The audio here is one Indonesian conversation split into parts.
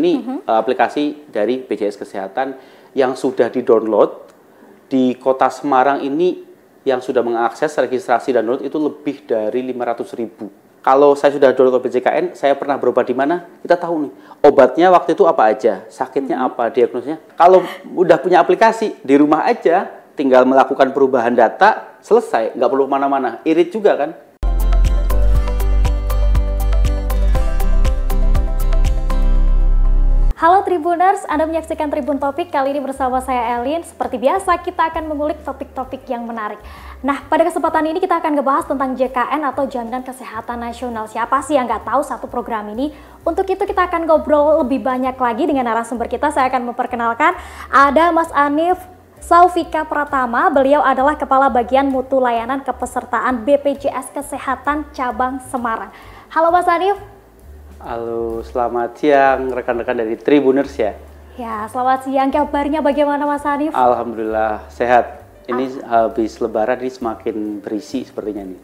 Ini uh mm-hmm. eh, -huh. aplikasi dari BJS Kesehatan yang sudah di-download di kota Semarang ini yang sudah mengakses registrasi dan download itu lebih dari 500 ribu. Kalau saya sudah download BJKN, saya pernah berobat di mana? Kita tahu nih, obatnya waktu itu apa aja, sakitnya mm-hmm. apa, diagnosisnya. Kalau udah punya aplikasi, di rumah aja, tinggal melakukan perubahan data, selesai, nggak perlu kemana-mana. Irit juga kan? Halo Tribuners, Anda menyaksikan Tribun Topik kali ini bersama saya Elin. Seperti biasa, kita akan mengulik topik-topik yang menarik. Nah, pada kesempatan ini kita akan ngebahas tentang JKN atau Jaminan Kesehatan Nasional. Siapa sih yang nggak tahu satu program ini? Untuk itu kita akan ngobrol lebih banyak lagi dengan narasumber kita. Saya akan memperkenalkan ada Mas Anif Saufika Pratama, beliau adalah Kepala Bagian Mutu Layanan Kepesertaan BPJS Kesehatan Cabang Semarang. Halo Mas Anif, Halo, selamat siang rekan-rekan dari Tribuners ya. Ya, selamat siang. Kabarnya bagaimana Mas Hanif? Alhamdulillah sehat. Ini ah. habis lebaran ini semakin berisi sepertinya ini.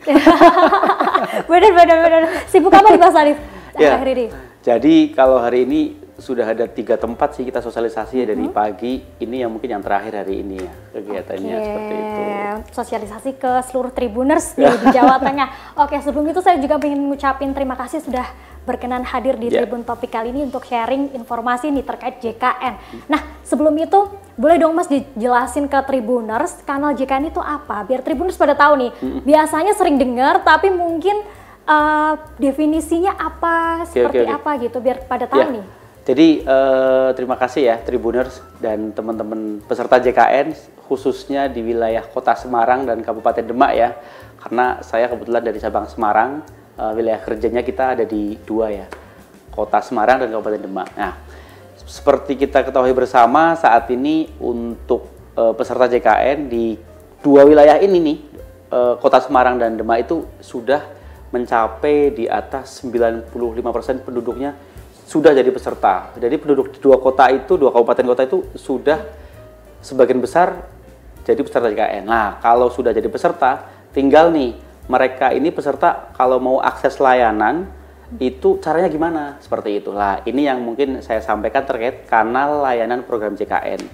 benar benar benar. Sibuk apa nih Mas Hanif? Ya. Hari ini. Jadi kalau hari ini sudah ada tiga tempat sih kita sosialisasi ya dari hmm. pagi ini yang mungkin yang terakhir hari ini ya kegiatannya okay. seperti itu. Sosialisasi ke seluruh tribuners di Jawa Tengah. Oke sebelum itu saya juga ingin mengucapkan terima kasih sudah berkenan hadir di yeah. Tribun Topik kali ini untuk sharing informasi nih terkait JKN. Nah, sebelum itu boleh dong Mas dijelasin ke Tribuners kanal JKN itu apa? Biar Tribuners pada tahu nih. hmm Biasanya sering dengar tapi mungkin uh, definisinya apa, seperti okay, okay. apa gitu biar pada ya. tahu yeah. nih. Jadi uh, terima kasih ya Tribuners dan teman-teman peserta JKN khususnya di wilayah Kota Semarang dan Kabupaten Demak ya. Karena saya kebetulan dari Sabang Semarang uh, wilayah kerjanya kita ada di dua ya, Kota Semarang dan Kabupaten Demak. Nah, seperti kita ketahui bersama saat ini untuk uh, peserta JKN di dua wilayah ini nih, uh, Kota Semarang dan Demak itu sudah mencapai di atas 95% penduduknya sudah jadi peserta. Jadi penduduk di dua kota itu, dua kabupaten kota itu sudah sebagian besar jadi peserta JKN. Nah, kalau sudah jadi peserta, tinggal nih mereka ini peserta kalau mau akses layanan itu caranya gimana seperti itulah ini yang mungkin saya sampaikan terkait kanal layanan program JKN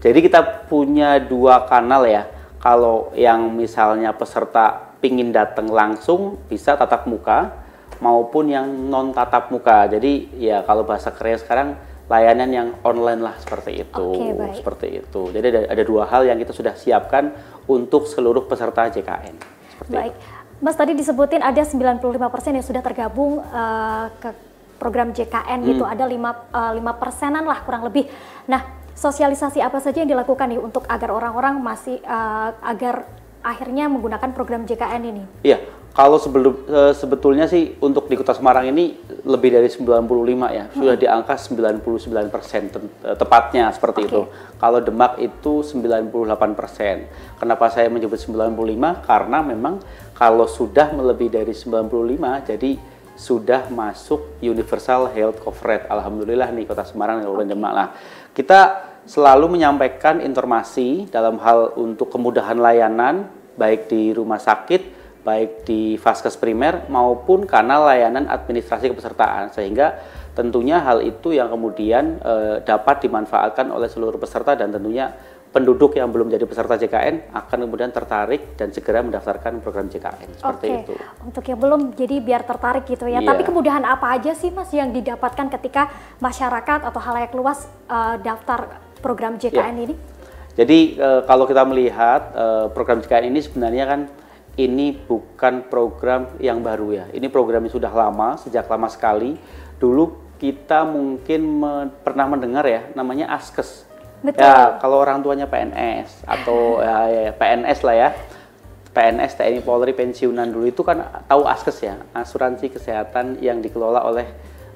jadi kita punya dua kanal ya kalau yang misalnya peserta pingin datang langsung bisa tatap muka maupun yang non tatap muka jadi ya kalau bahasa Korea sekarang layanan yang online lah seperti itu okay, seperti itu jadi ada, ada dua hal yang kita sudah siapkan untuk seluruh peserta JKN seperti baik. itu Mas tadi disebutin ada 95% yang sudah tergabung uh, ke program JKN gitu. hmm. gitu, ada 5 uh, eh, lah kurang lebih. Nah, sosialisasi apa saja yang dilakukan nih untuk agar orang-orang masih uh, agar akhirnya menggunakan program JKN ini? Iya, kalau sebelum uh, sebetulnya sih untuk di Kota Semarang ini lebih dari 95 ya, hmm. sudah di angka 99% te tepatnya seperti okay. itu. Kalau Demak itu 98%. Kenapa saya menyebut 95? Karena memang kalau sudah melebihi dari 95, jadi sudah masuk universal health coverage. Alhamdulillah nih Kota Semarang Kabupaten jemaah lah. Kita selalu menyampaikan informasi dalam hal untuk kemudahan layanan baik di rumah sakit, baik di vaskes primer maupun karena layanan administrasi kepesertaan sehingga tentunya hal itu yang kemudian e, dapat dimanfaatkan oleh seluruh peserta dan tentunya penduduk yang belum jadi peserta JKN akan kemudian tertarik dan segera mendaftarkan program JKN seperti okay. itu. Untuk yang belum jadi biar tertarik gitu ya. Yeah. Tapi kemudahan apa aja sih Mas yang didapatkan ketika masyarakat atau halayak luas uh, daftar program JKN yeah. ini? Jadi uh, kalau kita melihat uh, program JKN ini sebenarnya kan ini bukan program yang baru ya. Ini program yang sudah lama, sejak lama sekali. Dulu kita mungkin me pernah mendengar ya namanya ASKES Betul. Ya, kalau orang tuanya PNS atau ya, ya, ya PNS lah ya. PNS, TNI Polri, pensiunan dulu itu kan tahu ASKES ya, asuransi kesehatan yang dikelola oleh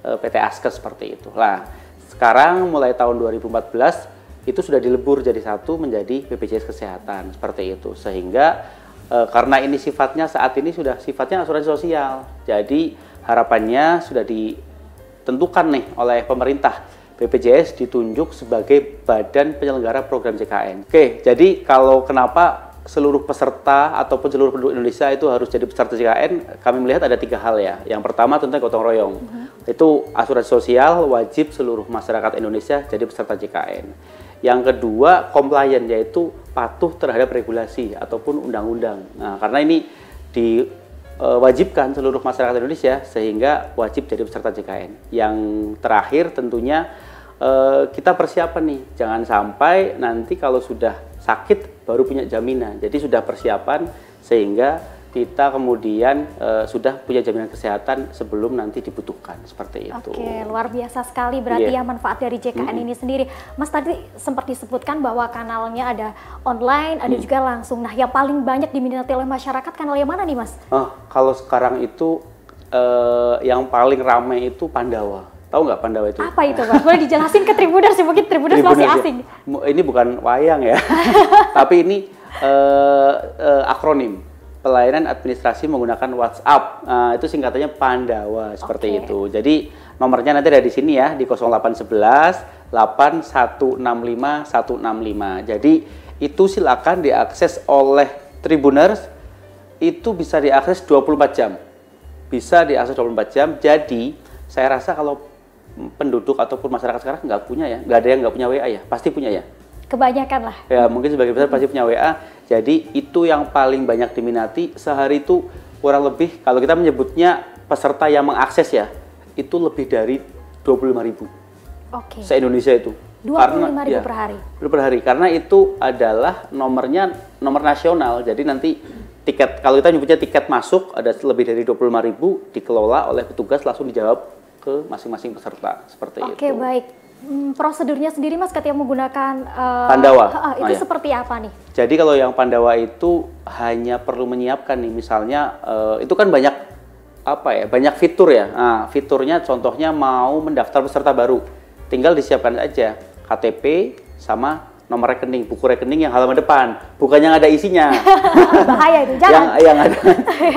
uh, eh, PT ASKES seperti itu. Nah, sekarang mulai tahun 2014 itu sudah dilebur jadi satu menjadi BPJS Kesehatan seperti itu. Sehingga e, karena ini sifatnya saat ini sudah sifatnya asuransi sosial. Jadi harapannya sudah ditentukan nih oleh pemerintah BPJS ditunjuk sebagai badan penyelenggara program JKN. Oke, jadi kalau kenapa seluruh peserta ataupun seluruh penduduk Indonesia itu harus jadi peserta JKN, kami melihat ada tiga hal ya. Yang pertama tentang gotong royong. Uh-huh. Itu asuransi sosial wajib seluruh masyarakat Indonesia jadi peserta JKN. Yang kedua, compliance yaitu patuh terhadap regulasi ataupun undang-undang. Nah, karena ini diwajibkan e, seluruh masyarakat Indonesia sehingga wajib jadi peserta JKN. Yang terakhir tentunya Eh, kita persiapan nih, jangan sampai nanti kalau sudah sakit baru punya jaminan. Jadi sudah persiapan sehingga kita kemudian e, sudah punya jaminan kesehatan sebelum nanti dibutuhkan seperti itu. Oke, luar biasa sekali berarti yeah. ya manfaat dari JKN mm -hmm. ini sendiri. Mas tadi sempat disebutkan bahwa kanalnya ada online, ada mm. juga langsung. Nah, yang paling banyak diminati oleh masyarakat kanal yang mana nih, Mas? Oh, kalau sekarang itu e, yang paling ramai itu Pandawa. Tahu nggak Pandawa itu? Apa itu, Pak? Boleh dijelasin ke Tribuners, ya, mungkin Tribuners masih ya. asing. Ini bukan wayang ya, tapi ini uh, uh, akronim pelayanan administrasi menggunakan WhatsApp. Uh, itu singkatannya Pandawa seperti okay. itu. Jadi nomornya nanti ada di sini ya di 0811 8165 165. Jadi itu silakan diakses oleh Tribuners itu bisa diakses 24 jam. Bisa diakses 24 jam. Jadi saya rasa kalau penduduk ataupun masyarakat sekarang nggak punya ya, nggak ada yang nggak punya WA ya, pasti punya ya. Kebanyakan lah. Ya mungkin sebagian besar pasti punya WA. Jadi itu yang paling banyak diminati sehari itu kurang lebih kalau kita menyebutnya peserta yang mengakses ya itu lebih dari 25 ribu. Oke. Okay. Se Indonesia itu. 25 karena, ribu ya, per hari. Per hari karena itu adalah nomornya nomor nasional. Jadi nanti tiket kalau kita nyebutnya tiket masuk ada lebih dari 25 ribu dikelola oleh petugas langsung dijawab ke masing-masing peserta seperti okay, itu. Oke baik. Hmm, prosedurnya sendiri mas ketika menggunakan uh, Pandawa uh, itu ya. seperti apa nih? Jadi kalau yang Pandawa itu hanya perlu menyiapkan nih misalnya uh, itu kan banyak apa ya banyak fitur ya. Nah, fiturnya contohnya mau mendaftar peserta baru, tinggal disiapkan aja KTP sama nomor rekening, buku rekening yang halaman depan, bukan yang ada isinya. Bahaya itu, jangan. yang yang ada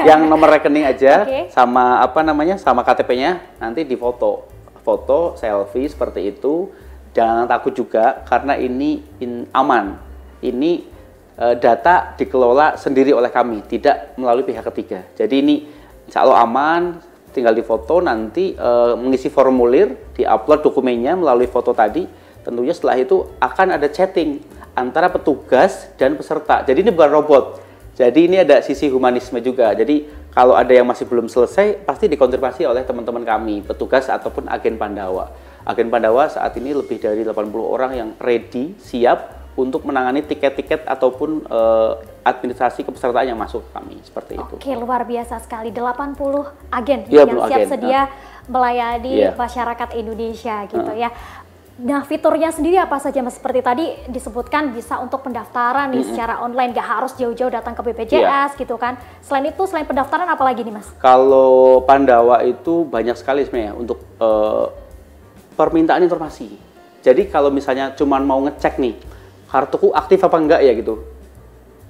yang nomor rekening aja okay. sama apa namanya? sama KTP-nya nanti di Foto foto selfie seperti itu. Jangan takut juga karena ini in, aman. Ini e, data dikelola sendiri oleh kami, tidak melalui pihak ketiga. Jadi ini insya Allah aman, tinggal di foto nanti e, mengisi formulir, diupload dokumennya melalui foto tadi Tentunya setelah itu akan ada chatting antara petugas dan peserta. Jadi ini bukan robot. Jadi ini ada sisi humanisme juga. Jadi kalau ada yang masih belum selesai, pasti dikonfirmasi oleh teman-teman kami, petugas ataupun agen Pandawa. Agen Pandawa saat ini lebih dari 80 orang yang ready, siap untuk menangani tiket-tiket ataupun uh, administrasi kepesertaan yang masuk kami seperti itu. Oke, luar biasa sekali 80 agen ya, yang siap agen. sedia ah. melayani yeah. masyarakat Indonesia gitu uh. ya. Nah fiturnya sendiri apa saja mas? Seperti tadi disebutkan bisa untuk pendaftaran nih mm -hmm. secara online, nggak harus jauh-jauh datang ke BPJS yeah. gitu kan. Selain itu, selain pendaftaran apa lagi nih mas? Kalau Pandawa itu banyak sekali sebenarnya ya untuk uh, permintaan informasi. Jadi kalau misalnya cuma mau ngecek nih, kartuku aktif apa enggak ya gitu.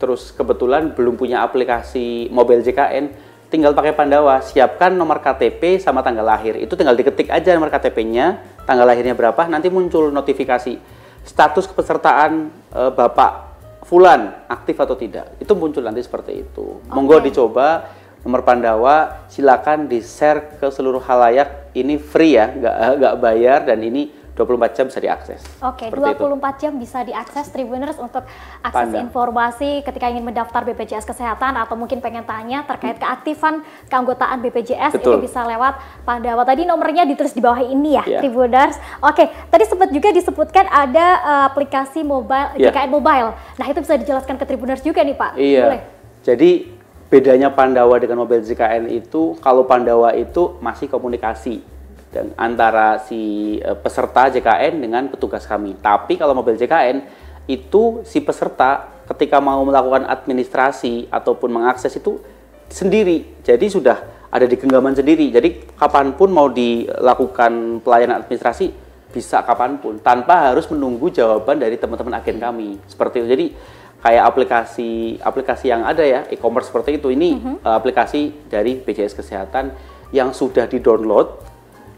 Terus kebetulan belum punya aplikasi mobile JKN, tinggal pakai Pandawa, siapkan nomor KTP sama tanggal lahir. Itu tinggal diketik aja nomor KTP-nya, tanggal lahirnya berapa, nanti muncul notifikasi status kepesertaan e, Bapak Fulan aktif atau tidak. Itu muncul nanti seperti itu. Okay. Monggo dicoba nomor Pandawa, silakan di-share ke seluruh halayak. Ini free ya, nggak bayar dan ini 24 jam bisa diakses. Oke, okay, 24 itu. jam bisa diakses Tribuners untuk akses Pandang. informasi ketika ingin mendaftar BPJS Kesehatan atau mungkin pengen tanya terkait keaktifan keanggotaan BPJS Betul. itu bisa lewat Pandawa. Tadi nomornya ditulis di bawah ini ya, yeah. Tribuners. Oke, okay, tadi sempat juga disebutkan ada eh, aplikasi mobile yeah. Mobile. Nah, itu bisa dijelaskan ke Tribuners juga nih, Pak. Iya. Boleh? Jadi bedanya Pandawa dengan Mobile JKN itu kalau Pandawa itu masih komunikasi antara si e, peserta JKN dengan petugas kami. Tapi kalau mobil JKN itu si peserta ketika mau melakukan administrasi ataupun mengakses itu sendiri. Jadi sudah ada di genggaman sendiri. Jadi kapanpun mau dilakukan pelayanan administrasi bisa kapanpun tanpa harus menunggu jawaban dari teman-teman agen kami. Seperti itu. Jadi kayak aplikasi aplikasi yang ada ya e-commerce seperti itu ini mm -hmm. aplikasi dari BJS Kesehatan yang sudah di-download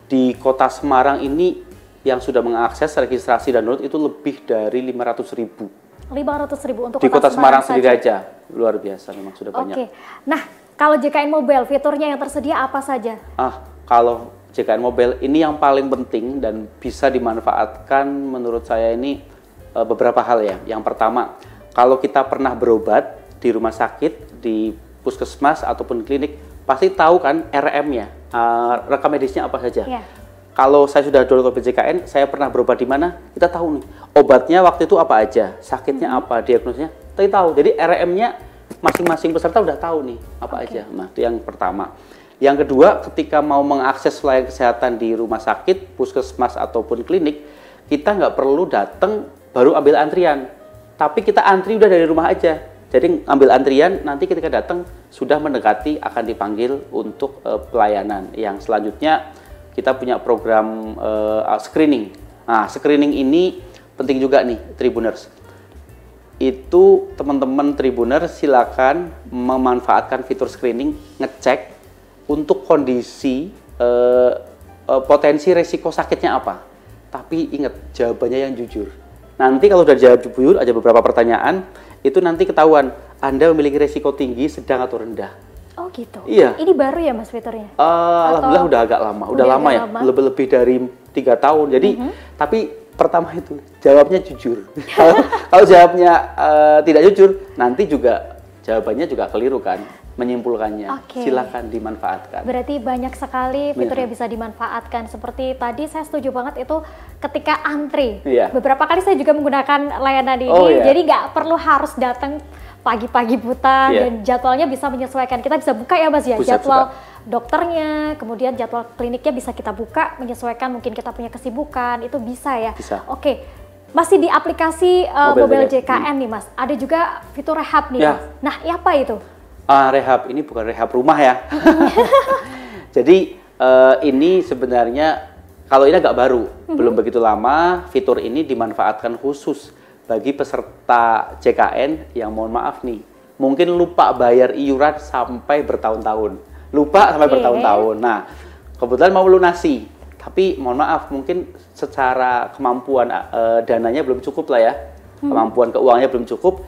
di kota Semarang ini yang sudah mengakses registrasi dan download itu lebih dari 500 ribu. 500 ribu untuk di kota, Semarang, Semarang sendiri saja. aja. Luar biasa memang sudah okay. banyak. Oke. Nah, kalau JKN Mobile fiturnya yang tersedia apa saja? Ah, kalau JKN Mobile ini yang paling penting dan bisa dimanfaatkan menurut saya ini eh, beberapa hal ya. Yang pertama, kalau kita pernah berobat di rumah sakit, di puskesmas ataupun klinik, pasti tahu kan RM-nya, uh, eh, rekam medisnya apa saja. Yeah. Kalau saya sudah ke BJKN, saya pernah berobat di mana, kita tahu nih obatnya waktu itu apa aja, sakitnya hmm. apa, diagnosnya, kita tahu. Jadi RM-nya masing-masing peserta udah tahu nih apa okay. aja. Nah itu yang pertama. Yang kedua, ketika mau mengakses layanan kesehatan di rumah sakit, puskesmas ataupun klinik, kita nggak perlu datang baru ambil antrian. Tapi kita antri udah dari rumah aja jadi ambil antrian nanti ketika datang sudah mendekati akan dipanggil untuk uh, pelayanan yang selanjutnya kita punya program uh, screening. Nah, screening ini penting juga nih Tribuners. Itu teman-teman tribuners silakan memanfaatkan fitur screening ngecek untuk kondisi uh, uh, potensi resiko sakitnya apa. Tapi ingat jawabannya yang jujur. Nanti kalau sudah jawab jujur ada beberapa pertanyaan itu nanti ketahuan Anda memiliki resiko tinggi, sedang atau rendah. Oh gitu. Iya. Ini baru ya Mas fiturnya? Uh, eh, Alhamdulillah udah agak lama, udah, udah lama ya, lebih lebih dari tiga tahun. Jadi, mm -hmm. tapi pertama itu jawabnya jujur. kalau jawabnya uh, tidak jujur, nanti juga jawabannya juga keliru kan menyimpulkannya. Okay. Silakan dimanfaatkan. Berarti banyak sekali fitur yang bisa dimanfaatkan. Seperti tadi saya setuju banget itu ketika antri. Yeah. Beberapa kali saya juga menggunakan layanan ini. Oh, yeah. Jadi nggak perlu harus datang pagi-pagi buta yeah. dan jadwalnya bisa menyesuaikan. Kita bisa buka ya Mas ya jadwal dokternya, kemudian jadwal kliniknya bisa kita buka menyesuaikan mungkin kita punya kesibukan, itu bisa ya. Bisa. Oke. Masih di aplikasi uh, Mobile, Mobile JKN hmm. nih Mas. Ada juga fitur rehab nih. Ya. Mas. Nah, ya apa itu? Ah, rehab ini bukan rehab rumah ya. Jadi uh, ini sebenarnya kalau ini agak baru, mm-hmm. belum begitu lama fitur ini dimanfaatkan khusus bagi peserta CKN yang mohon maaf nih, mungkin lupa bayar iuran sampai bertahun-tahun. Lupa sampai bertahun-tahun. Nah, kebetulan mau lunasi, tapi mohon maaf mungkin secara kemampuan uh, dananya belum cukup lah ya. Hmm. Kemampuan keuangannya belum cukup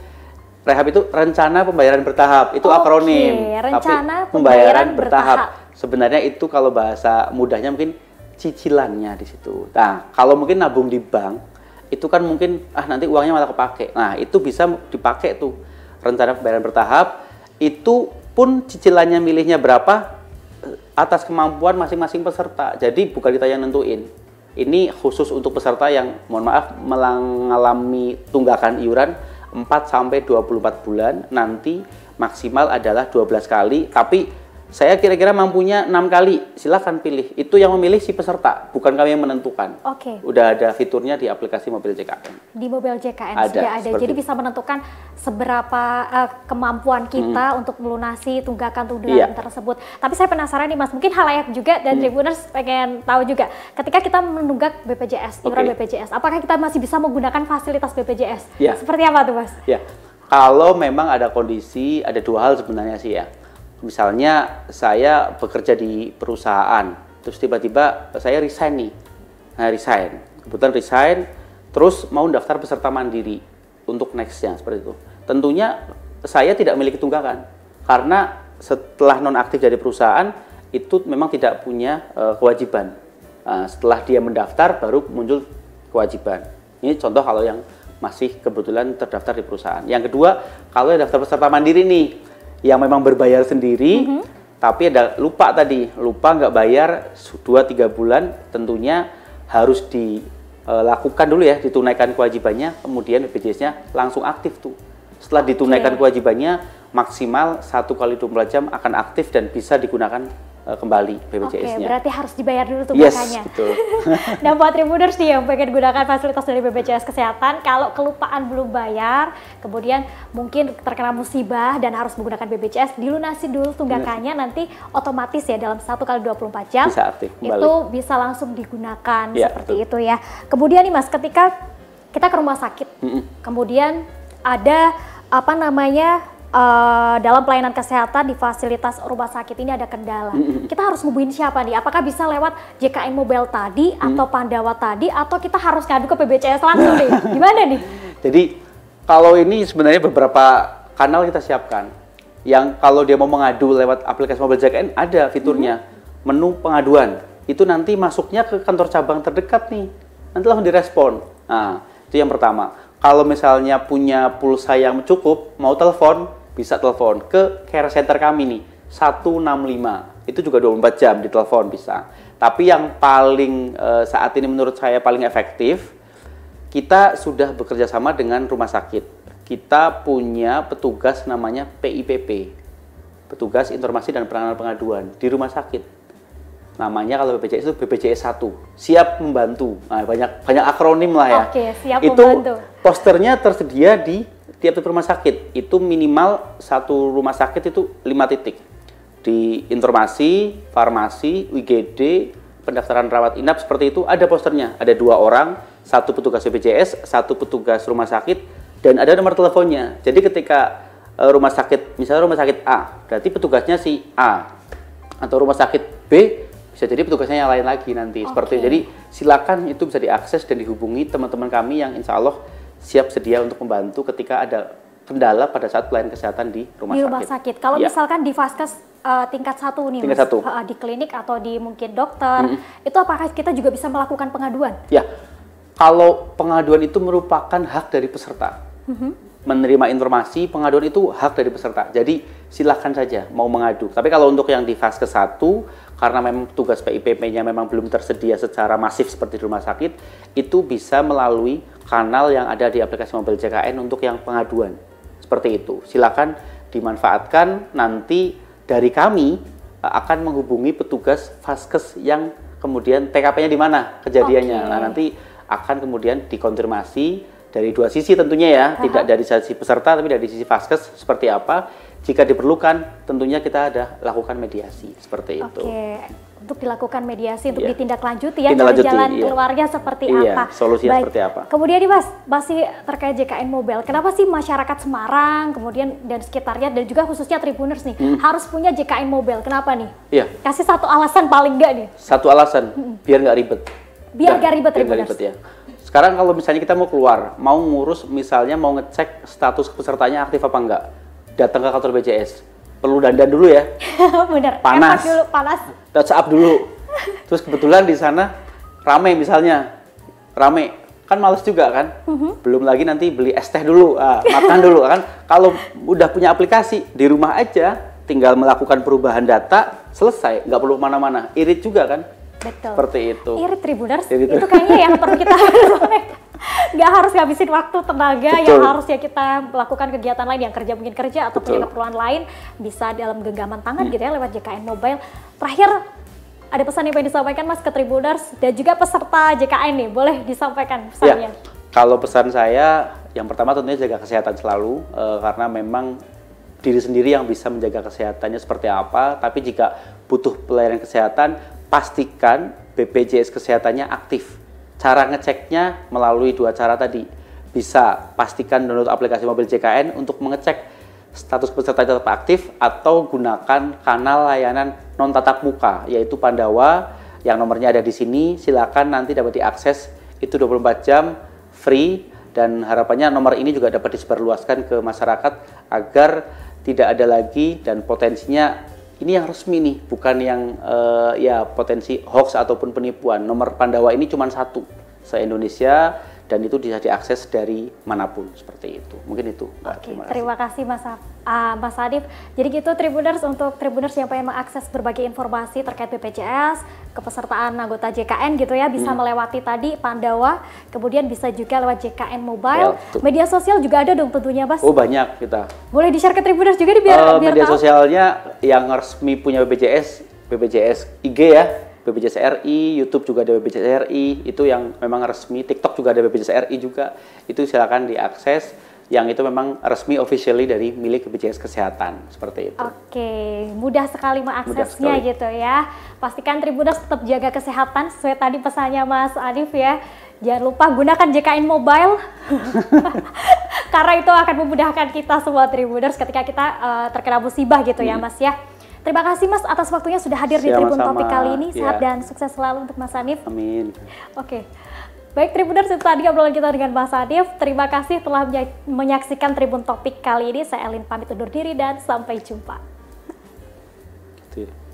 Rehab itu rencana pembayaran bertahap. Itu okay. akronim. Rencana tapi pembayaran bertahap. bertahap. Sebenarnya itu kalau bahasa mudahnya mungkin cicilannya di situ. Nah, kalau mungkin nabung di bank itu kan mungkin ah nanti uangnya malah kepake. Nah, itu bisa dipakai tuh rencana pembayaran bertahap. Itu pun cicilannya milihnya berapa atas kemampuan masing-masing peserta. Jadi bukan kita yang nentuin. Ini khusus untuk peserta yang mohon maaf mengalami tunggakan iuran 4 sampai 24 bulan nanti maksimal adalah 12 kali tapi saya kira-kira mampunya enam kali, silahkan pilih. Itu yang memilih si peserta, bukan kami yang menentukan. Oke. Okay. Udah ada fiturnya di aplikasi Mobil JKN. Di Mobil JKN ada, sudah ada, jadi bisa menentukan seberapa uh, kemampuan kita hmm. untuk melunasi tunggakan-tunggakan iya. tersebut. Tapi saya penasaran nih Mas, mungkin halayak juga dan hmm. Tribuners pengen tahu juga, ketika kita menunggak BPJS, iuran okay. BPJS, apakah kita masih bisa menggunakan fasilitas BPJS? Yeah. Seperti apa tuh Mas? yeah. kalau memang ada kondisi, ada dua hal sebenarnya sih ya Misalnya saya bekerja di perusahaan, terus tiba-tiba saya resign nih. Nah, resign. Kebetulan resign, terus mau daftar peserta mandiri untuk nextnya seperti itu. Tentunya saya tidak memiliki tunggakan karena setelah nonaktif dari perusahaan itu memang tidak punya uh, kewajiban. Uh, setelah dia mendaftar baru muncul kewajiban. Ini contoh kalau yang masih kebetulan terdaftar di perusahaan. Yang kedua, kalau yang daftar peserta mandiri nih, yang memang berbayar sendiri, mm -hmm. tapi ada lupa tadi, lupa nggak bayar 2-3 bulan, tentunya harus dilakukan e, dulu ya, ditunaikan kewajibannya, kemudian BPJS-nya langsung aktif tuh. Setelah ditunaikan okay. kewajibannya, maksimal satu kali 24 jam akan aktif dan bisa digunakan Eh, kembali BPJS-nya. Oke, berarti harus dibayar dulu tuh yes, makanya. betul. nah, buat Tribuners nih yang pengen gunakan fasilitas dari BPJS Kesehatan, kalau kelupaan belum bayar, kemudian mungkin terkena musibah dan harus menggunakan BPJS, dilunasi dulu tunggakannya nanti otomatis ya dalam satu kali 24 jam. Bisa aktif kembali. Itu bisa langsung digunakan ya, seperti betul. itu ya. Kemudian nih Mas, ketika kita ke rumah sakit, mm kemudian ada apa namanya uh, dalam pelayanan kesehatan di fasilitas rumah sakit ini ada kendala. Mm -hmm. Kita harus hubungin siapa nih? Apakah bisa lewat JKN Mobile tadi mm -hmm. atau Pandawa tadi atau kita harus ngadu ke BBCS langsung nih? Gimana nih? Jadi kalau ini sebenarnya beberapa kanal kita siapkan. Yang kalau dia mau mengadu lewat aplikasi Mobile JKN ada fiturnya mm -hmm. menu pengaduan. Itu nanti masuknya ke kantor cabang terdekat nih. Nanti langsung direspon. Nah, itu yang pertama. Kalau misalnya punya pulsa yang cukup, mau telepon, bisa telepon ke care center kami nih 165 itu juga 24 jam telepon bisa tapi yang paling uh, saat ini menurut saya paling efektif kita sudah bekerja sama dengan rumah sakit kita punya petugas namanya PIPP petugas informasi dan penanganan pengaduan di rumah sakit namanya kalau BPJS itu BPJS 1 siap membantu nah, banyak banyak akronim lah ya Oke, siap itu membantu. posternya tersedia di tiap-tiap rumah sakit itu minimal satu rumah sakit itu lima titik di informasi, farmasi, UGD, pendaftaran rawat inap seperti itu ada posternya. Ada dua orang, satu petugas BPJS, satu petugas rumah sakit, dan ada nomor teleponnya. Jadi ketika e, rumah sakit, misalnya rumah sakit A, berarti petugasnya si A. Atau rumah sakit B, bisa jadi petugasnya yang lain lagi nanti. Okay. Seperti Jadi silakan itu bisa diakses dan dihubungi teman-teman kami yang insya Allah siap sedia untuk membantu ketika ada kendala pada saat pelayanan kesehatan di rumah, di rumah sakit. sakit. Kalau ya. misalkan di vaskes uh, tingkat satu nih, tingkat mas, satu. Uh, di klinik atau di mungkin dokter, hmm. itu apakah kita juga bisa melakukan pengaduan? Ya, kalau pengaduan itu merupakan hak dari peserta. Hmm menerima informasi pengaduan itu hak dari peserta. Jadi silahkan saja mau mengadu. Tapi kalau untuk yang di fase ke-1 karena memang tugas PIPP-nya memang belum tersedia secara masif seperti di rumah sakit, itu bisa melalui kanal yang ada di aplikasi mobil JKN untuk yang pengaduan. Seperti itu. Silahkan dimanfaatkan nanti dari kami eh, akan menghubungi petugas faskes yang kemudian TKP-nya di mana kejadiannya. Okay. Nah, nanti akan kemudian dikonfirmasi dari dua sisi tentunya ya, Aha. tidak dari sisi peserta tapi dari sisi vaskes seperti apa. Jika diperlukan, tentunya kita ada lakukan mediasi seperti itu. Oke, untuk dilakukan mediasi untuk iya. ditindaklanjuti ya Tindak jalan iya. keluarnya seperti iya, apa? Solusinya Baik. seperti apa? Kemudian nih Mas, masih terkait JKN Mobile. Kenapa sih masyarakat Semarang kemudian dan sekitarnya dan juga khususnya Tribuners nih hmm. harus punya JKN Mobile? Kenapa nih? Iya. Kasih satu alasan paling enggak nih. Satu alasan, hmm. biar nah, nggak ribet. Biar nggak ribet Tribuners. ribet ya sekarang kalau misalnya kita mau keluar, mau ngurus misalnya mau ngecek status pesertanya aktif apa enggak, datang ke kantor BCS. Perlu dandan dulu ya. Bener. Panas. dulu, panas. Touch up dulu. Terus kebetulan di sana rame misalnya, rame kan males juga kan. uh Belum lagi nanti beli es teh dulu, uh, makan dulu kan. Kalau udah punya aplikasi di rumah aja, tinggal melakukan perubahan data, selesai, nggak perlu kemana-mana. Irit juga kan. Betul. Seperti itu. Irit Tribuners, itu kayaknya yang perlu kita nggak harus ngabisin waktu tenaga Betul. yang ya kita lakukan kegiatan lain yang kerja mungkin kerja atau Betul. punya keperluan lain bisa dalam genggaman tangan hmm. gitu ya lewat JKN Mobile. Terakhir ada pesan yang ingin disampaikan Mas ke Tribuners dan juga peserta JKN nih, boleh disampaikan ya, pesannya? Ya, kalau pesan saya yang pertama tentunya jaga kesehatan selalu e, karena memang diri sendiri yang bisa menjaga kesehatannya seperti apa, tapi jika butuh pelayanan kesehatan pastikan BPJS kesehatannya aktif. Cara ngeceknya melalui dua cara tadi. Bisa pastikan download aplikasi mobil JKN untuk mengecek status peserta tetap aktif atau gunakan kanal layanan non tatap muka yaitu Pandawa yang nomornya ada di sini. Silakan nanti dapat diakses itu 24 jam free dan harapannya nomor ini juga dapat disebarluaskan ke masyarakat agar tidak ada lagi dan potensinya ini yang resmi nih, bukan yang uh, ya potensi hoax ataupun penipuan. Nomor Pandawa ini cuma satu se Indonesia dan itu bisa diakses dari manapun seperti itu. Mungkin itu. Oke, okay, terima kasih, terima kasih Mas, uh, Mas Adif. Jadi gitu Tribuners untuk Tribuners yang pengen mengakses berbagai informasi terkait BPJS, kepesertaan anggota JKN gitu ya, bisa hmm. melewati tadi Pandawa, kemudian bisa juga lewat JKN Mobile. Ya, media sosial juga ada dong tentunya, Mas. Oh, banyak kita. Boleh di-share ke Tribuners juga di biar, uh, biar media tahu. sosialnya yang resmi punya BPJS, BPJS IG ya BPJS RI, YouTube juga ada BPJS RI, itu yang memang resmi, TikTok juga ada BPJS RI juga, itu silakan diakses yang itu memang resmi officially dari milik BPJS Kesehatan seperti itu. Oke, mudah sekali mengaksesnya mudah sekali. gitu ya. Pastikan Tribunas tetap jaga kesehatan sesuai tadi pesannya Mas Adif ya. Jangan lupa gunakan JKN Mobile karena itu akan memudahkan kita semua Tribuners ketika kita uh, terkena musibah gitu ya, hmm. ya Mas ya. Terima kasih Mas atas waktunya sudah hadir Siap, di Tribun Topik kali ini. Iya. Sehat yeah. dan sukses selalu untuk Mas Hanif. Amin. Oke. Okay. Baik Tribuners, itu tadi obrolan kita dengan Mas Hanif. Terima kasih telah menyaksikan Tribun Topik kali ini. Saya Elin pamit undur diri dan sampai jumpa. Tidak. Gitu ya.